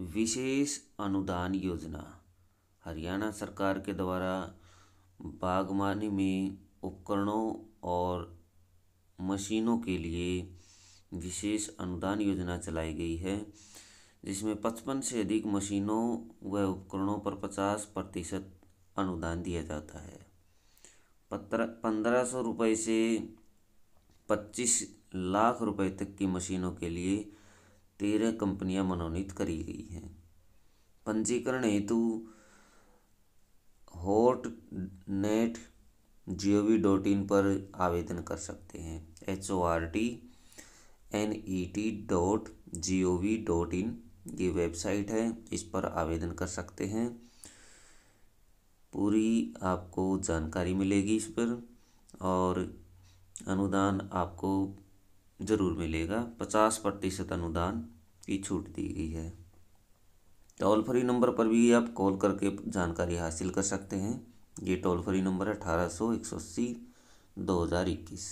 विशेष अनुदान योजना हरियाणा सरकार के द्वारा बागवानी में उपकरणों और मशीनों के लिए विशेष अनुदान योजना चलाई गई है जिसमें पचपन से अधिक मशीनों व उपकरणों पर पचास प्रतिशत अनुदान दिया जाता है पत्र पंद्रह सौ रुपये से पच्चीस लाख रुपए तक की मशीनों के लिए यह कंपनियां मनोनीत करी गई हैं पंजीकरण हेतु hort net G O V dot in पर आवेदन कर सकते हैं H O R T N E T dot G O V dot in ये वेबसाइट है इस पर आवेदन कर सकते हैं पूरी आपको जानकारी मिलेगी इस पर और अनुदान आपको ज़रूर मिलेगा पचास प्रतिशत अनुदान की छूट दी गई है टोल फ्री नंबर पर भी आप कॉल करके जानकारी हासिल कर सकते हैं ये टोल फ्री नंबर है अठारह सौ एक सौ अस्सी दो हज़ार इक्कीस